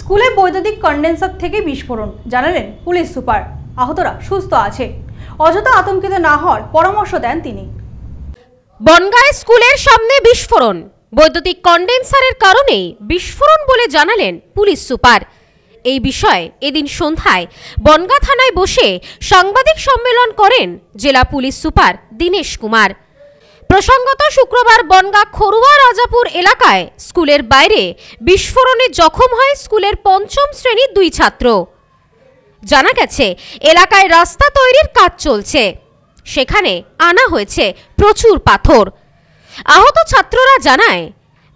স্কুলে বৈদ্যুতিক কন্ডেন্সার থেকে বিস্ফোরণ জানালেন পুলিশ সুপার আহতরা সুস্থ আছে অযথা আতঙ্কিত না হওয়ার পরামর্শ দেন তিনি বনগাঁ স্কুলের সামনে বিস্ফোরণ বৈদ্যুতিক কন্ডেন্সারের কারণে বিস্ফোরণ বলে জানালেন পুলিশ সুপার এই বিষয়ে এদিন সন্ধ্যায় বনগা থানায় বসে সাংবাদিক সম্মেলন করেন জেলা পুলিশ সুপার দীনেশ কুমার প্রসঙ্গত শুক্রবার বনগাঁ খরুয়া রাজাপুর এলাকায় স্কুলের বাইরে বিস্ফোরণে জখম হয় স্কুলের পঞ্চম শ্রেণীর দুই ছাত্র জানা গেছে এলাকায় রাস্তা তৈরির কাজ চলছে সেখানে আনা হয়েছে প্রচুর পাথর আহত ছাত্ররা জানায়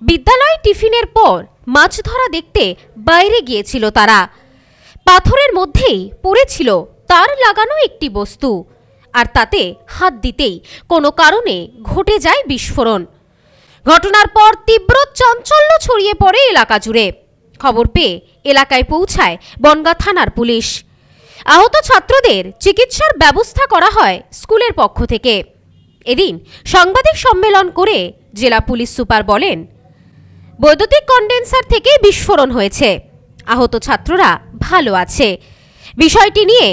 বিদ্যালয় টিফিনের পর মাছ ধরা দেখতে বাইরে গিয়েছিল তারা পাথরের মধ্যেই পড়েছিল তার লাগানো একটি বস্তু আর তাতে হাত দিতেই কোনো কারণে ঘটে যায় বিস্ফোরণ ঘটনার পর তীব্র চাঞ্চল্য ছড়িয়ে পড়ে এলাকা জুড়ে খবর পেয়ে এলাকায় পৌঁছায় বনগা থানার পুলিশ আহত ছাত্রদের চিকিৎসার ব্যবস্থা করা হয় স্কুলের পক্ষ থেকে এদিন সাংবাদিক সম্মেলন করে জেলা পুলিশ সুপার বলেন বৈদ্যুতিক কন্ডেন্সার থেকে বিস্ফোরণ হয়েছে আহত ছাত্ররা ভালো আছে বিষয়টি নিয়ে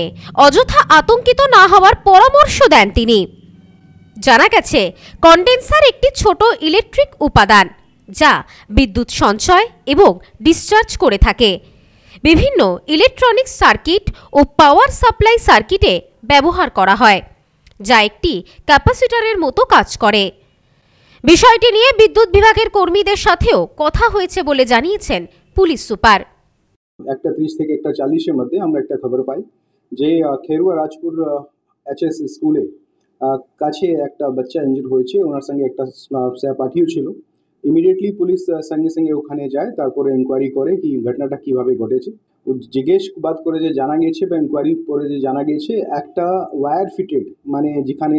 অযথা আতঙ্কিত না হওয়ার পরামর্শ দেন তিনি জানা গেছে কন্ডেন্সার একটি ছোট ইলেকট্রিক উপাদান যা বিদ্যুৎ সঞ্চয় এবং ডিসচার্জ করে থাকে বিভিন্ন ইলেকট্রনিক সার্কিট ও পাওয়ার সাপ্লাই সার্কিটে ব্যবহার করা হয় যা একটি ক্যাপাসিটারের মতো কাজ করে বিষয়টি নিয়ে বিদ্যুৎ বিভাগের কর্মীদের সাথেও কথা হয়েছে বলে জানিয়েছেন পুলিশ সুপার একটা ত্রিশ থেকে একটা চাল্লিশের মধ্যে আমরা একটা খবর পাই যে খেরুয়া রাজপুর এইচএস স্কুলে কাছে একটা বাচ্চা ইঞ্জুর হয়েছে ওনার সঙ্গে একটা সহপাঠীও ছিল ইমিডিয়েটলি পুলিশ সঙ্গে সঙ্গে ওখানে যায় তারপরে এনকোয়ারি করে কি ঘটনাটা কিভাবে ঘটেছে জিজ্ঞেস বাদ করে যে জানা গেছে বা এনকোয়ারি করে যে জানা গেছে একটা ওয়্যার ফিটেড মানে যেখানে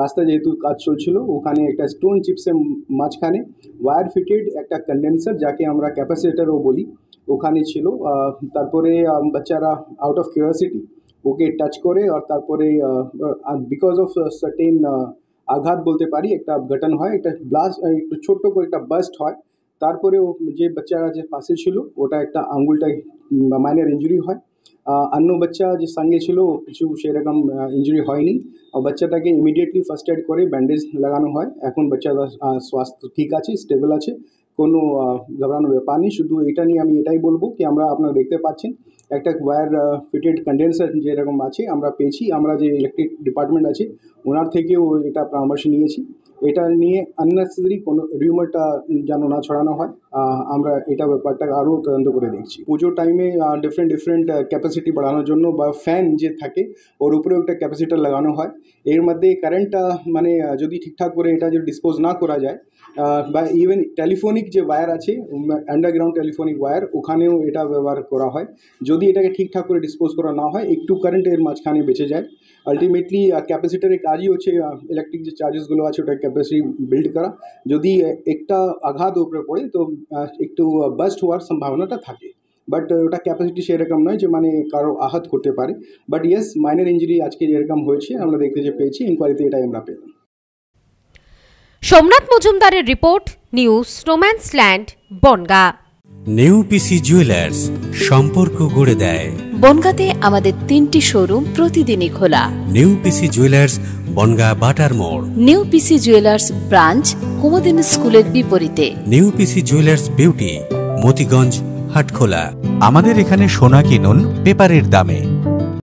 রাস্তা যেহেতু কাজ চলছিল ওখানে একটা স্টোন চিপসের মাঝখানে ওয়্যার ফিটেড একটা কন্ডেন্সার যাকে আমরা ক্যাপাসিটারও বলি ওখানে ছিল তারপরে বাচ্চারা আউট অফ কিউরিয়াসিটি ওকে টাচ করে আর তারপরে বিকজ অফ সার্টেন আঘাত বলতে পারি একটা ঘটন হয় একটা ব্লাস্ট একটু ছোট্ট করে একটা বাস্ট হয় তারপরে ও যে বাচ্চারা যে পাশে ছিল ওটা একটা আঙ্গুলটা মাইনার ইঞ্জুরি হয় অন্য বাচ্চা যে সঙ্গে ছিল কিছু সেরকম ইঞ্জুরি হয়নি আর বাচ্চাটাকে ইমিডিয়েটলি ফার্স্ট এড করে ব্যান্ডেজ লাগানো হয় এখন বাচ্চারা স্বাস্থ্য ঠিক আছে স্টেবল আছে কোনো ঘাবড়ানোর ব্যাপার নেই শুধু এটা নিয়ে আমি এটাই বলবো কি আমরা আপনারা দেখতে পাচ্ছেন একটা ওয়্যার ফিটেড কন্ডেন্সার যেরকম আছে আমরা পেয়েছি আমরা যে ইলেকট্রিক ডিপার্টমেন্ট আছে ওনার থেকেও এটা পরামর্শ নিয়েছি এটা নিয়ে আননেসেসারি কোনো রিউমারটা যেন না ছড়ানো হয় আমরা এটা ব্যাপারটাকে আরও তদন্ত করে দেখছি পুজোর টাইমে ডিফারেন্ট ডিফারেন্ট ক্যাপাসিটি বাড়ানোর জন্য বা ফ্যান যে থাকে ওর উপরেও একটা ক্যাপাসিটার লাগানো হয় এর মধ্যে কারেন্টটা মানে যদি ঠিকঠাক করে এটা যদি ডিসপোজ না করা যায় বা ইভেন টেলিফোনিক যে ওয়্যার আছে আন্ডারগ্রাউন্ড টেলিফোনিক ওয়্যার ওখানেও এটা ব্যবহার করা হয় যদি এটাকে ঠিকঠাক করে ডিসপোজ করা না হয় একটু কারেন্ট এর মাঝখানে বেঁচে যায় আলটিমেটলি ক্যাপাসিটারের কাজই হচ্ছে ইলেকট্রিক যে চার্জেসগুলো আছে ওটা ক্যাপাসিটি বিল্ড করা যদি একটা আঘাত উপরে পড়ে তো একটু বাস্ট হওয়ার সম্ভাবনাটা থাকে বাট ওটা ক্যাপাসিটি সেরকম নয় যে মানে কারো আহত করতে পারে বাট ইয়েস মাইনার ইঞ্জুরি আজকে এরকম হয়েছে আমরা দেখতে যে পেয়েছি ইনকোয়ারিতে এটাই আমরা পেলাম সোমনাথ মজুমদারের report news snowman's land Bongaon PC jewellers সম্পর্ক গড়ে দেয় বনগাতে আমাদের তিনটি শোরুম প্রতিদিনই খোলা নিউ পিসি জুয়েলার্স বনগা বাটার মোড় নিউ পিসি জুয়েলার্স ব্রাঞ্চ কুমদিন স্কুলের বিপরীতে PC jewellers beauty Motiganj Hatkhola আমাদের এখানে সোনা কিনুন পেপারের দামে